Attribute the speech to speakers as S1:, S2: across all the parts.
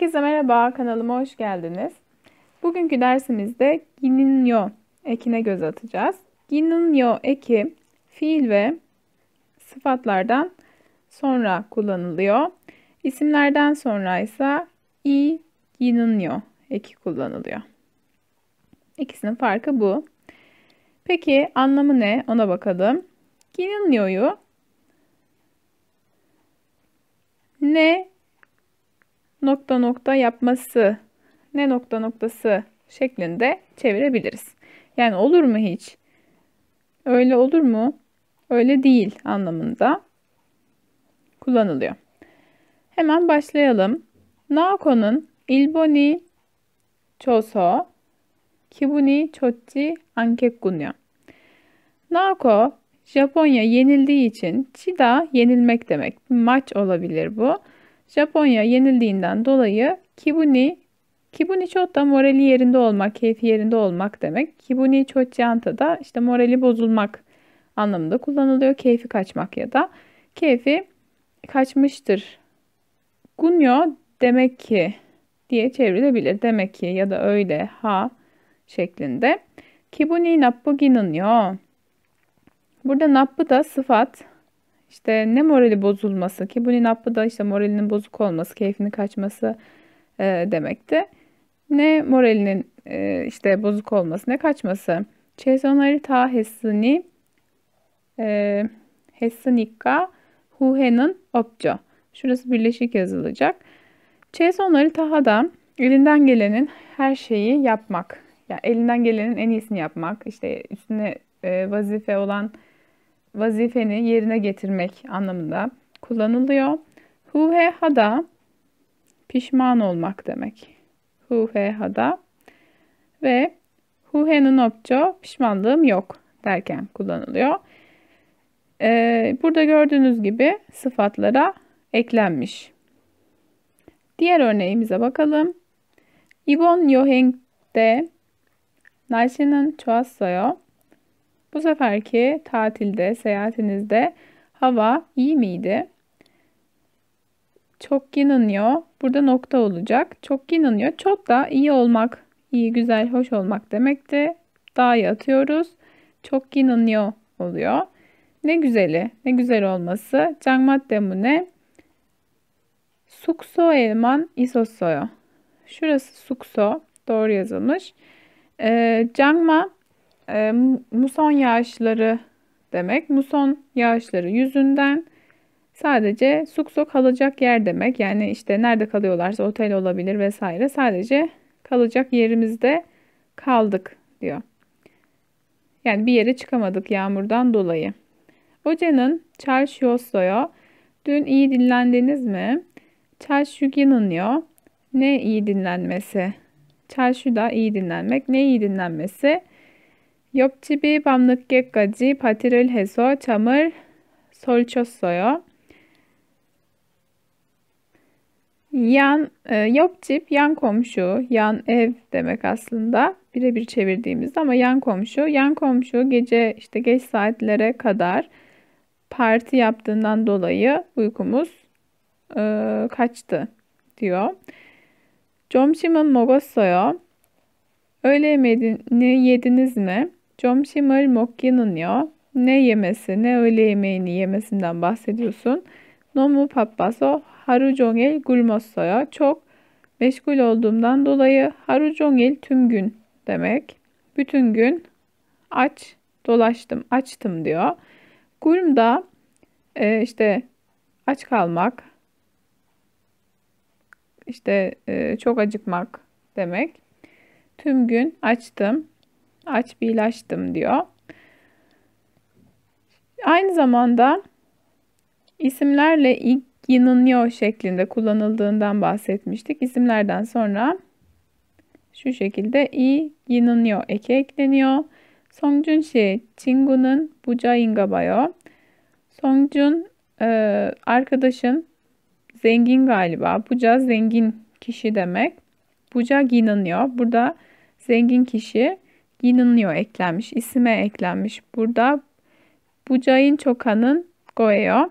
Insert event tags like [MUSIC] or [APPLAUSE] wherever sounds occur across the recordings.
S1: Herkese merhaba, kanalıma hoş geldiniz. Bugünkü dersimizde gininyo ekine göz atacağız. Gininyo eki fiil ve sıfatlardan sonra kullanılıyor. İsimlerden sonra ise i gininyo eki kullanılıyor. İkisinin farkı bu. Peki anlamı ne? Ona bakalım. Gininyo'yu ne nokta nokta yapması ne nokta noktası şeklinde çevirebiliriz. Yani olur mu hiç? Öyle olur mu? Öyle değil anlamında kullanılıyor. Hemen başlayalım. Naoko'nun ilboni choso kibuni chochi ankekkunyo. Naoko Japonya yenildiği için Chida yenilmek demek. Maç olabilir bu. Japonya yenildiğinden dolayı Kibuni Kibuni Chota morali yerinde olmak, keyfi yerinde olmak demek. Kibuni Chotjanta da işte morali bozulmak anlamında kullanılıyor. Keyfi kaçmak ya da keyfi kaçmıştır. Gunyo demek ki diye çevrilebilir. Demek ki ya da öyle ha şeklinde. Kibuni nappu ginunyo. Burada nappu da sıfat, işte ne morali bozulması ki bu appı da işte moralinin bozuk olması, keyfini kaçması e, demekti. Ne moralinin e, işte bozuk olması, ne kaçması. Çezonari ta hessini e, hessinikka huhenin opco. Şurası birleşik yazılacak. Çezonari tahada elinden gelenin her şeyi yapmak. Yani elinden gelenin en iyisini yapmak. İşte üstüne e, vazife olan vazifeni yerine getirmek anlamında kullanılıyor. Huhe hada pişman olmak demek. Huhe hada ve huhe nunopço pişmanlığım yok derken kullanılıyor. Ee, burada gördüğünüz gibi sıfatlara eklenmiş. Diğer örneğimize bakalım. İbon 여행 때 날씨는 좋았어요. Bu seferki tatilde, seyahatinizde hava iyi miydi? Çok inanıyor. Burada nokta olacak. Çok inanıyor. Çok da iyi olmak, iyi, güzel, hoş olmak demekti. Dağı atıyoruz. Çok inanıyor oluyor. Ne güzeli, ne güzel olması. Cangmadde mu ne? Sukso elman isosoyo. Şurası sukso. Doğru yazılmış. Ee, cangma e, muson yağışları demek. Muson yağışları yüzünden sadece suk sok kalacak yer demek. Yani işte nerede kalıyorlarsa otel olabilir vesaire. Sadece kalacak yerimizde kaldık diyor. Yani bir yere çıkamadık yağmurdan dolayı. Hocanın çalışıyorso'ya dün iyi dinlendiniz mi? Çalışıginınyo ne iyi dinlenmesi? Çalışı da iyi dinlenmek, ne iyi dinlenmesi? 옆집이 밤늦게까지 파티를 해서 잠을 설쳤어요. Yan, e, yapcip, yan komşu, yan ev demek aslında. Birebir çevirdiğimizde ama yan komşu. Yan komşu gece işte geç saatlere kadar parti yaptığından dolayı uykumuz e, kaçtı diyor. Comşimın mogossoyo. Öğle yemeğini yediniz mi? 점심을 먹기는요. Ne yemesi, ne öğle yemeğini yemesinden bahsediyorsun. 너무 바빠서 하루 종일 굶었어요. Çok meşgul olduğumdan dolayı haru 종일 tüm gün demek. Bütün gün aç dolaştım, açtım diyor. Gulm da e, işte aç kalmak, işte e, çok acıkmak demek. Tüm gün açtım aç bir ilaçtım diyor. Aynı zamanda isimlerle ilk yanınıyor şeklinde kullanıldığından bahsetmiştik. İsimlerden sonra şu şekilde i yanınıyor eki ekleniyor. Songjun Shi, Chingu'nun Buca Ingabayo. Songjun e, arkadaşın zengin galiba. Buca zengin kişi demek. Buca inanıyor. Burada zengin kişi. Yin'yo eklenmiş, isime eklenmiş. Burada Bucay'ın çokanın Goeo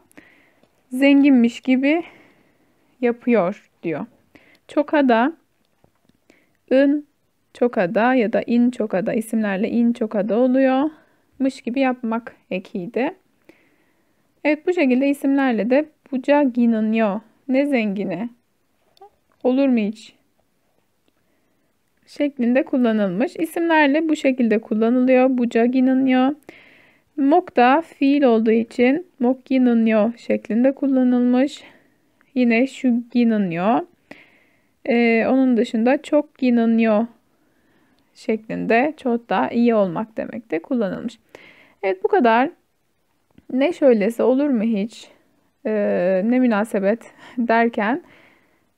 S1: zenginmiş gibi yapıyor diyor. Çokada ın çokada ya da in çokada isimlerle in çokada oluyor. Mış gibi yapmak ekiydi. Evet bu şekilde isimlerle de buca ginanyo ne zengini olur mu hiç şeklinde kullanılmış. İsimlerle bu şekilde kullanılıyor. buca Bucaginonyo. Mok da fiil olduğu için mok mokginonyo şeklinde kullanılmış. Yine şuginonyo. Ee, onun dışında çok ginonyo şeklinde çok da iyi olmak demekte kullanılmış. Evet bu kadar. Ne şöylesi olur mu hiç? Ee, ne münasebet [LAUGHS] derken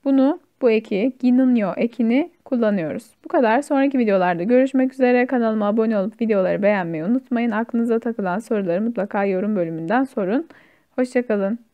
S1: bunu bu eki, ginunyo ekini kullanıyoruz. Bu kadar. Sonraki videolarda görüşmek üzere. Kanalıma abone olup videoları beğenmeyi unutmayın. Aklınıza takılan soruları mutlaka yorum bölümünden sorun. Hoşçakalın.